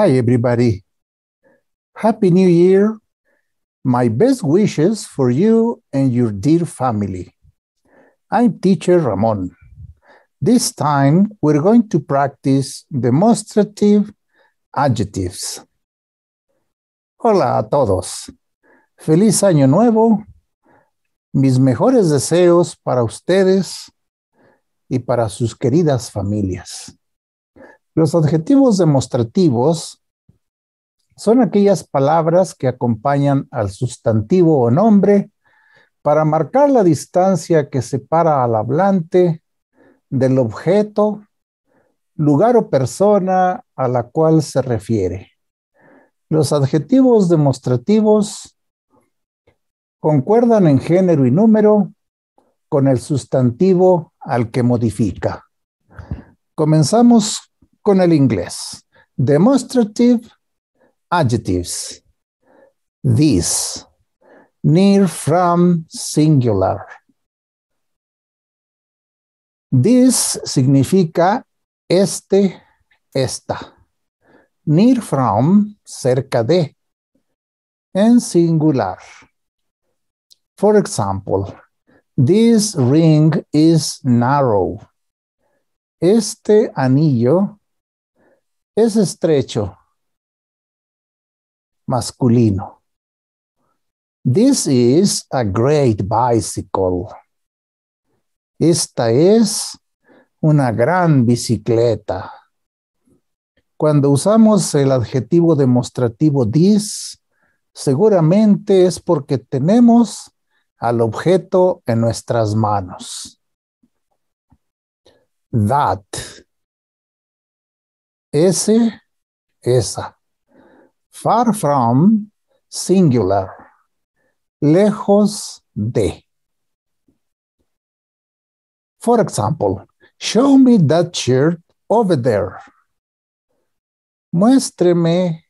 Hi, everybody. Happy New Year. My best wishes for you and your dear family. I'm teacher Ramon. This time, we're going to practice demonstrative adjectives. Hola a todos. Feliz año nuevo. Mis mejores deseos para ustedes y para sus queridas familias. Los adjetivos demostrativos son aquellas palabras que acompañan al sustantivo o nombre para marcar la distancia que separa al hablante del objeto, lugar o persona a la cual se refiere. Los adjetivos demostrativos concuerdan en género y número con el sustantivo al que modifica. Comenzamos con el inglés. Demonstrative adjectives. This. Near from singular. This significa este, esta. Near from, cerca de. En singular. For example, this ring is narrow. Este anillo es estrecho, masculino. This is a great bicycle. Esta es una gran bicicleta. Cuando usamos el adjetivo demostrativo this, seguramente es porque tenemos al objeto en nuestras manos. That ese, esa. Far from, singular. Lejos de. For example, show me that shirt over there. Muéstreme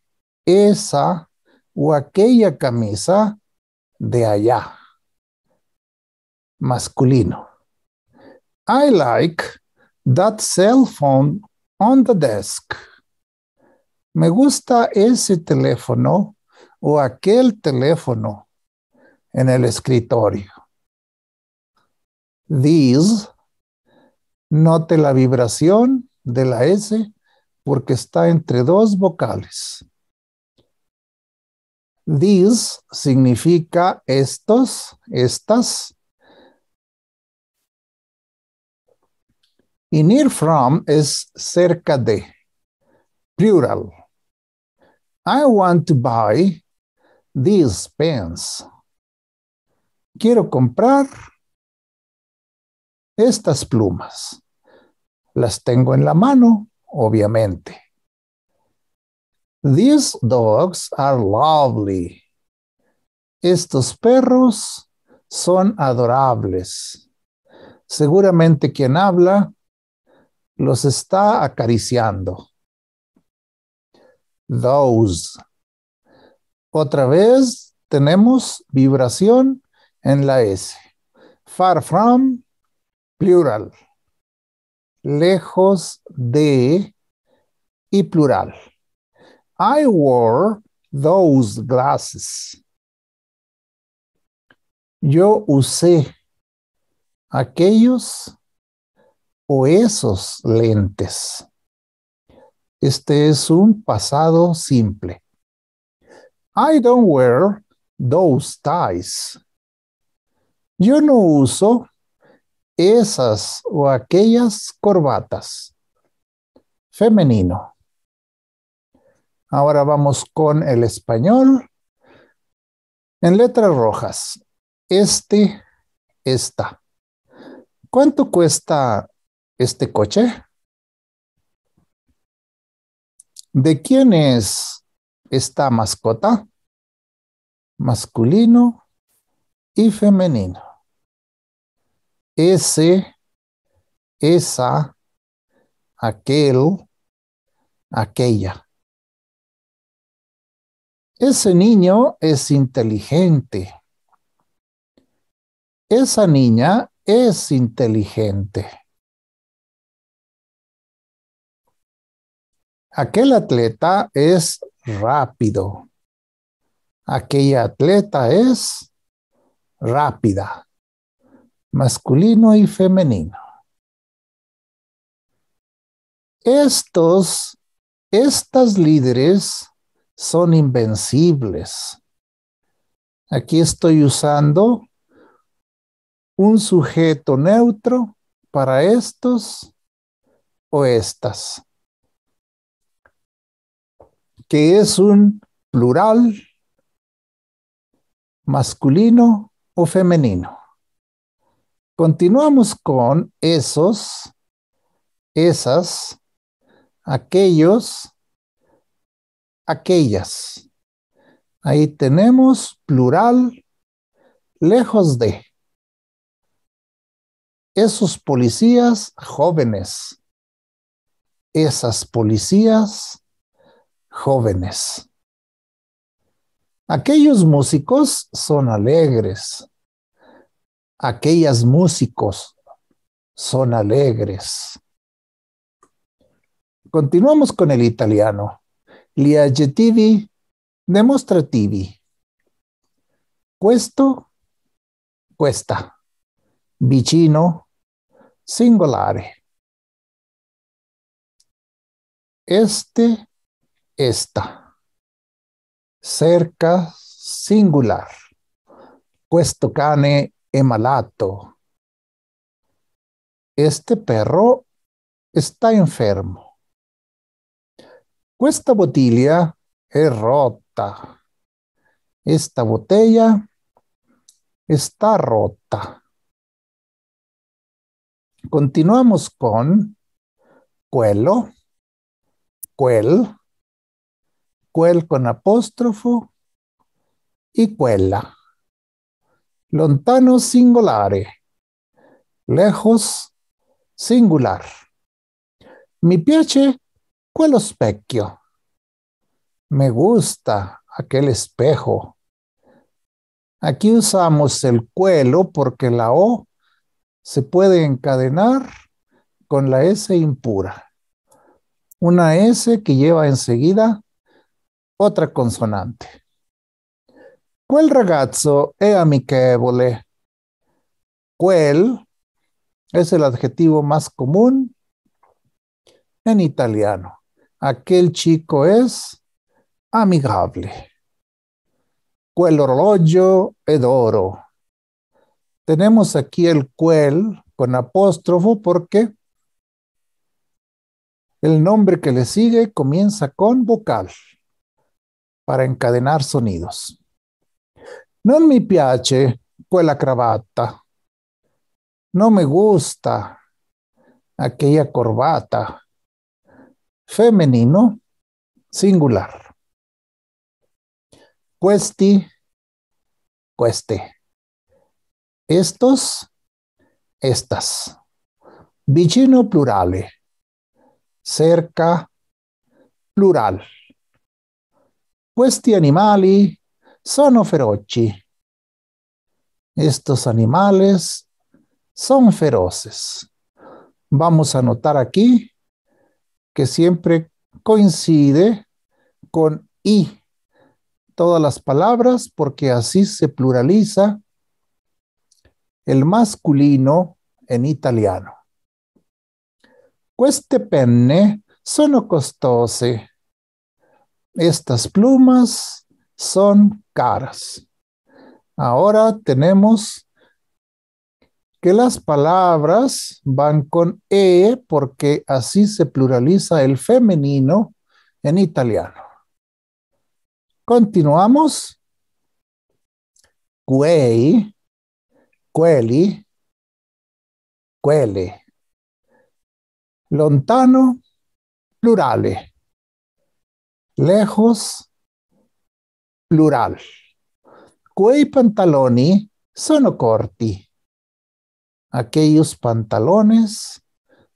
esa o aquella camisa de allá. Masculino. I like that cell phone on the desk. Me gusta ese teléfono o aquel teléfono en el escritorio. These. Note la vibración de la S porque está entre dos vocales. These significa estos, estas. Y near from es cerca de, plural. I want to buy these pens. Quiero comprar estas plumas. Las tengo en la mano, obviamente. These dogs are lovely. Estos perros son adorables. Seguramente quien habla los está acariciando. Those. Otra vez tenemos vibración en la S. Far from, plural. Lejos de y plural. I wore those glasses. Yo usé aquellos o esos lentes. Este es un pasado simple. I don't wear those ties. Yo no uso esas o aquellas corbatas. Femenino. Ahora vamos con el español. En letras rojas. Este, esta. ¿Cuánto cuesta este coche? ¿De quién es esta mascota? Masculino y femenino. Ese, esa, aquel, aquella. Ese niño es inteligente. Esa niña es inteligente. aquel atleta es rápido. Aquella atleta es rápida. Masculino y femenino. Estos, estas líderes son invencibles. Aquí estoy usando un sujeto neutro para estos o estas que es un plural masculino o femenino. Continuamos con esos, esas, aquellos, aquellas. Ahí tenemos plural, lejos de. Esos policías jóvenes. Esas policías jóvenes. Aquellos músicos son alegres. Aquellas músicos son alegres. Continuamos con el italiano. Gli aggettivi demostrativi. Cuesto. Cuesta. Vicino, singolare. Este, esta. Cerca singular. Puesto cane emalato. malato. Este perro está enfermo. Esta botilla es rota. Esta botella está rota. Continuamos con cuelo, cuel, cuel con apóstrofo y cuela. Lontano singolare. Lejos singular. Mi piace quello specchio. Me gusta aquel espejo. Aquí usamos el cuelo porque la O se puede encadenar con la S impura. Una S que lleva enseguida otra consonante. Quel ragazzo es amichevole. Quel es el adjetivo más común en italiano. Aquel chico es amigable. Cuel orologio è d'oro. Tenemos aquí el cuel con apóstrofo porque el nombre que le sigue comienza con vocal para encadenar sonidos. Non mi piace quella pues cravata. No me gusta aquella corbata. Femenino, singular. Questi, Cueste. Estos, estas. Vicino plurale. Cerca, plural. Questi animali sono feroci. Estos animales son feroces. Vamos a notar aquí que siempre coincide con i todas las palabras porque así se pluraliza el masculino en italiano. Queste penne sono costose. Estas plumas son caras. Ahora tenemos que las palabras van con E porque así se pluraliza el femenino en italiano. Continuamos. Quei, quelli, quelle. Lontano, plurale lejos, plural. Quei pantaloni sono corti. Aquellos pantalones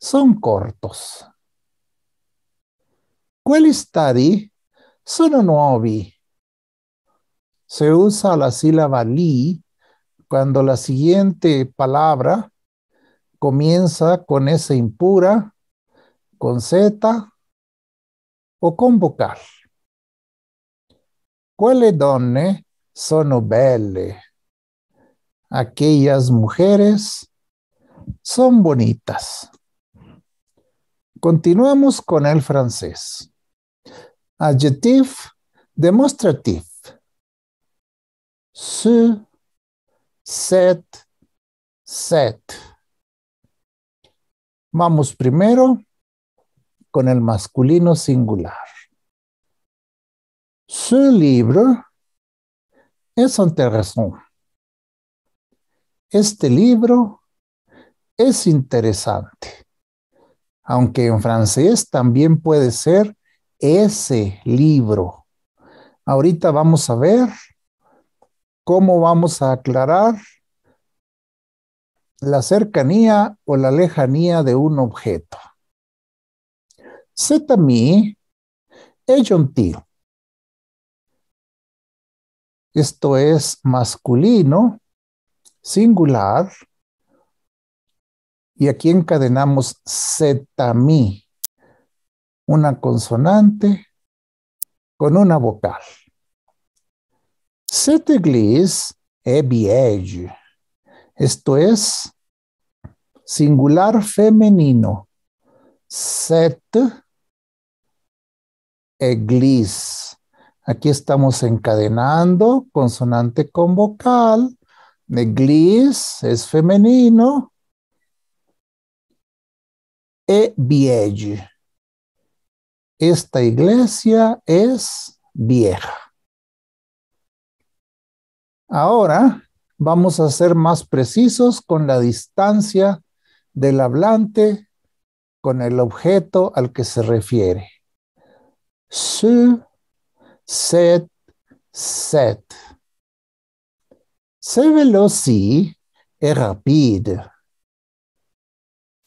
son cortos. Quelli stadi sono nuovi. Se usa la sílaba li cuando la siguiente palabra comienza con esa impura, con Z o convocar. Quelle donne sono belle. Aquellas mujeres son bonitas. Continuamos con el francés. Adjective demonstratif. Su, set, set. Vamos primero con el masculino singular. Ce libro es interesante. Este libro es interesante, aunque en francés también puede ser ese libro. Ahorita vamos a ver cómo vamos a aclarar la cercanía o la lejanía de un objeto. Setami Esto es masculino, singular. Y aquí encadenamos setami, una consonante con una vocal. Seteglis ebiej. Esto es singular femenino. Set eglis. Aquí estamos encadenando consonante con vocal. EGLIS es femenino. E Esta iglesia es vieja. Ahora vamos a ser más precisos con la distancia del hablante con el objeto al que se refiere su, set, set. Se veloci es rapide.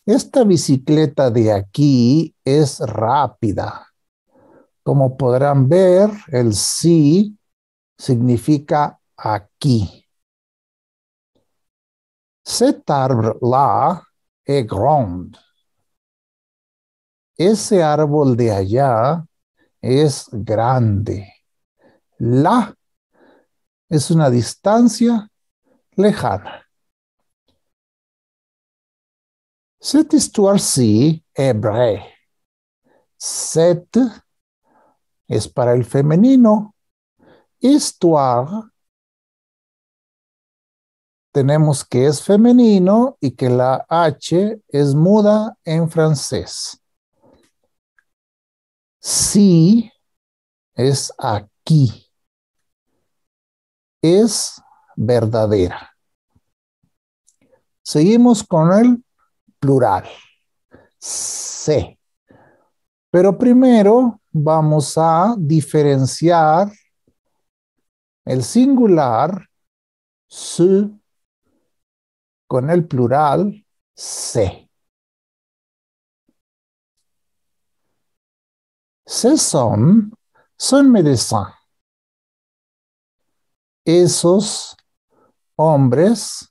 Esta bicicleta de aquí es rápida. Como podrán ver, el si significa aquí. Cet arbre-là est Ese árbol de allá es grande. La es una distancia lejana. Cette histoire-ci est es para el femenino. Histoire tenemos que es femenino y que la H es muda en francés. Sí es aquí. Es verdadera. Seguimos con el plural. SÉ. Pero primero vamos a diferenciar el singular su con el plural se. Ces son médecins. Esos hombres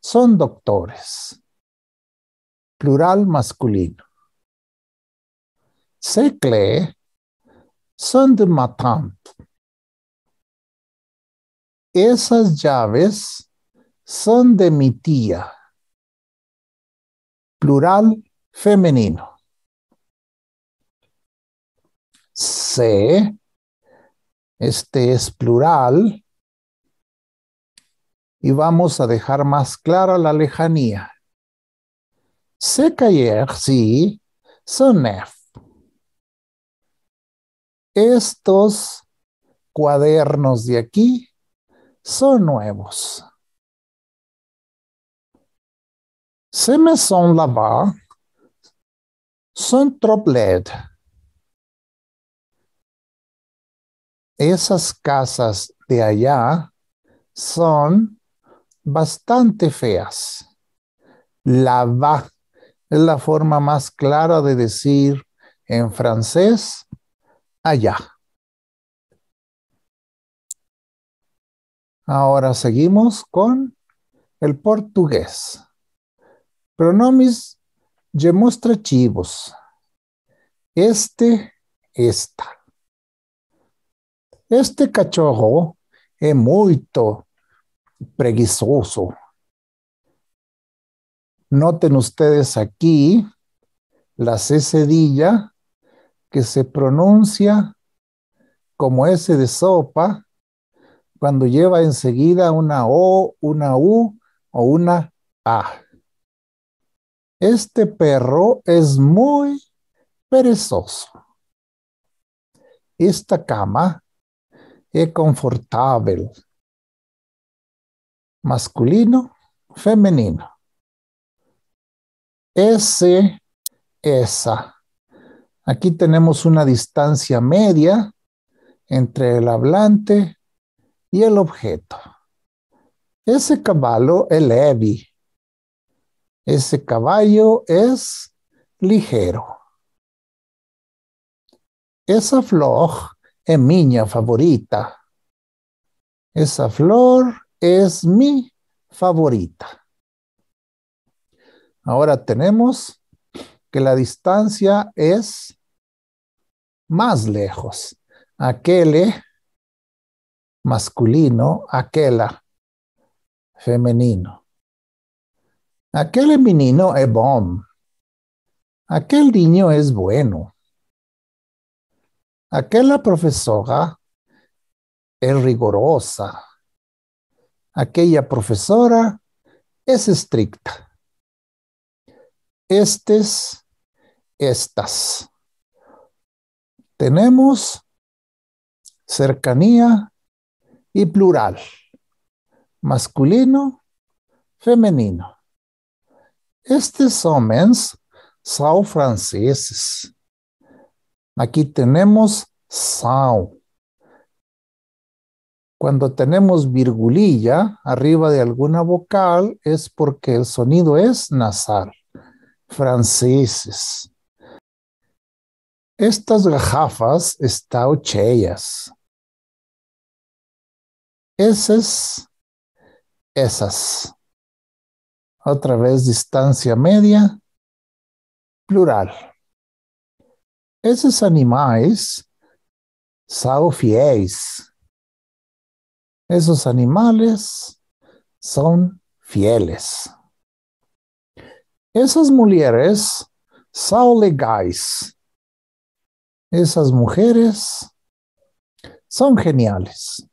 son doctores. Plural masculino. Secle son de matante Esas llaves son de mi tía. Plural femenino se, este es plural, y vamos a dejar más clara la lejanía. Se cayer, sí, son F. Estos cuadernos de aquí son nuevos. Se me son lavar, son troplet. esas casas de allá son bastante feas. La va es la forma más clara de decir en francés allá. Ahora seguimos con el portugués. Pronomis demonstrativos. Este, esta. Este cachorro es muy preguizoso. Noten ustedes aquí la cedilla que se pronuncia como S de sopa cuando lleva enseguida una O, una U o una A. Este perro es muy perezoso. Esta cama es confortable. Masculino, Femenino. Ese, esa. Aquí tenemos una distancia media entre el hablante y el objeto. Ese caballo es leve. Ese caballo es ligero. Esa flor es miña favorita. Esa flor es mi favorita. Ahora tenemos que la distancia es más lejos. Aquele masculino, aquella femenino. Aquel menino es bom. Aquel niño es bueno. Aquella profesora es rigorosa. Aquella profesora es estricta. Estes, estas. Tenemos cercanía y plural. Masculino, femenino. Estes homens são franceses. Aquí tenemos sao. Cuando tenemos virgulilla arriba de alguna vocal es porque el sonido es nasal. Franceses. Estas gafas están cheias. esas. Esas. Otra vez distancia media. plural. Esos animales son fieles. Esos animales son fieles. Esas mujeres son legais. Esas mujeres son geniales.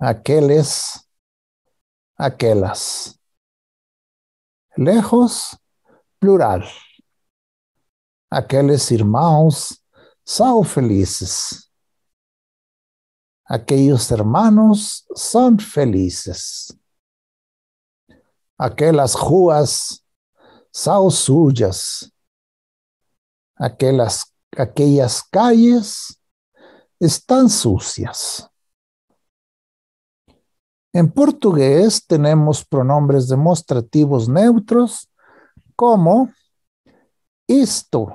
Aqueles, aquelas. Lejos, plural. Aquellos irmãos son felices. Aquellos hermanos son felices. Aquellas ruas son suyas. Aquellas aquellas calles están sucias. En portugués tenemos pronombres demostrativos neutros como Isto.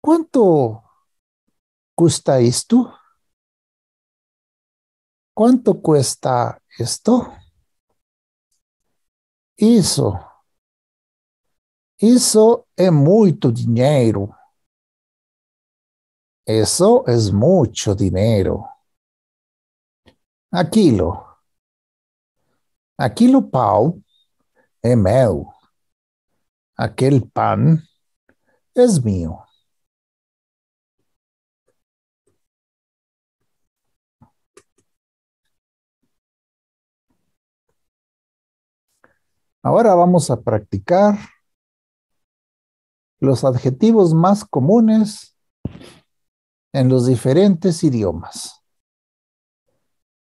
Quanto custa isto? Quanto cuesta esto Isso. Isso é muito dinheiro. Isso é muito dinheiro. Aquilo. Aquilo pau é meu. aquel pan es mío. Ahora vamos a practicar los adjetivos más comunes en los diferentes idiomas.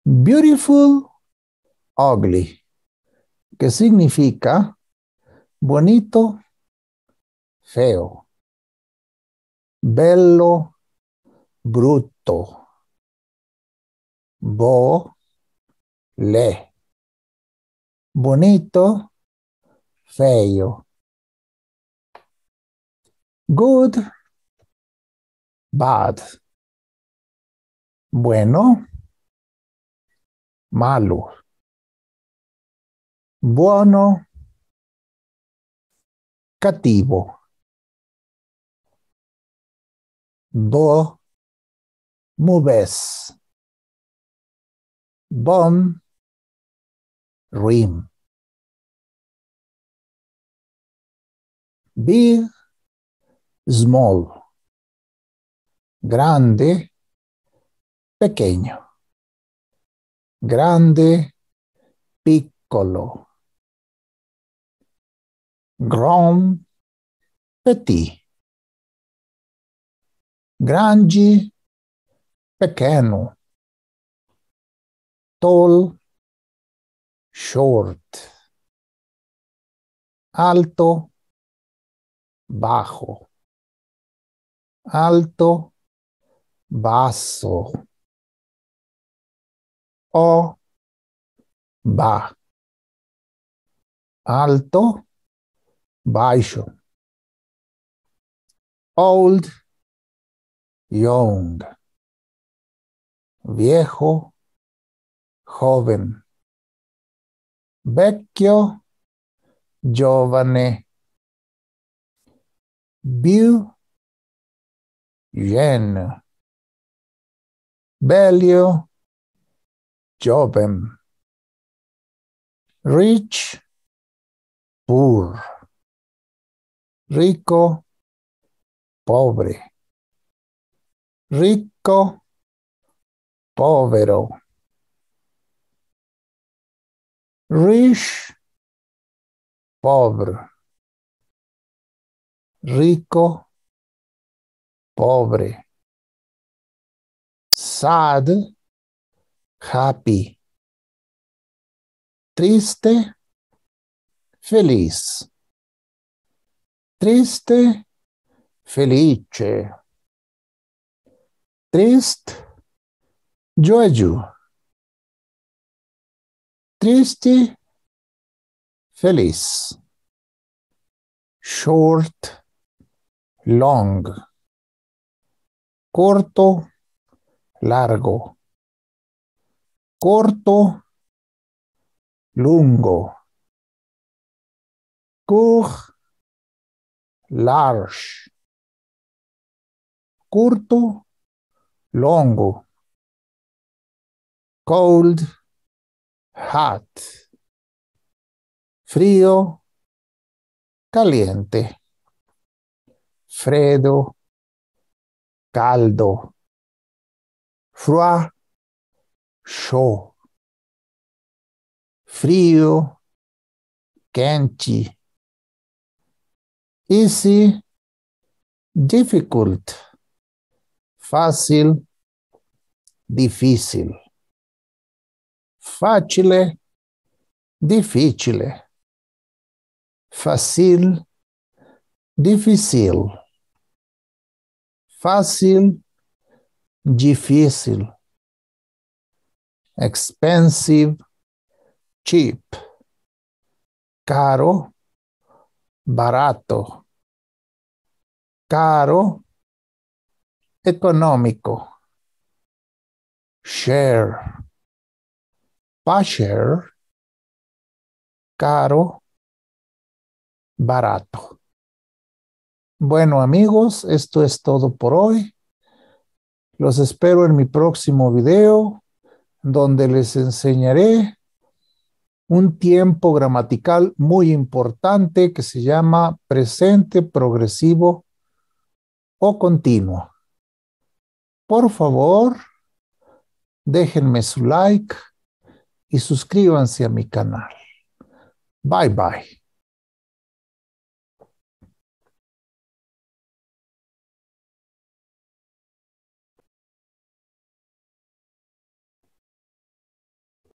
Beautiful, ugly, que significa bonito, feo, bello, bruto, bo, le, bonito, feo, good, bad, bueno, malo, bueno, cativo. Bo, mubes, Bom, rim. Big, small. Grande, pequeño. Grande, piccolo Grom, petit, grande, pequeno, tall, short, alto, bajo, alto, basso, o, ba, alto, baixo. Old, young. Viejo, joven. Vecchio, giovane. Bill, yen. Belio, joven. Rich, poor. rico, pobre, rico, povero, rich, pobre, rico, pobre, sad, happy, triste, feliz triste, felice. Triste. joyo. Triste, feliz. Short, long. Corto, largo. Corto, lungo large. Curto, longo. Cold, hot. Frío, caliente. Fredo, caldo. Froid, show. Frío, quente easy, difficult, fácil, difícil, Fácil, difícil. Fácil, difícil, fácil, difícil, expensive, cheap, caro, barato, caro, económico. Share, Pashare. caro, barato. Bueno amigos, esto es todo por hoy. Los espero en mi próximo video donde les enseñaré un tiempo gramatical muy importante que se llama presente progresivo o continuo. Por favor, déjenme su like y suscríbanse a mi canal. Bye bye.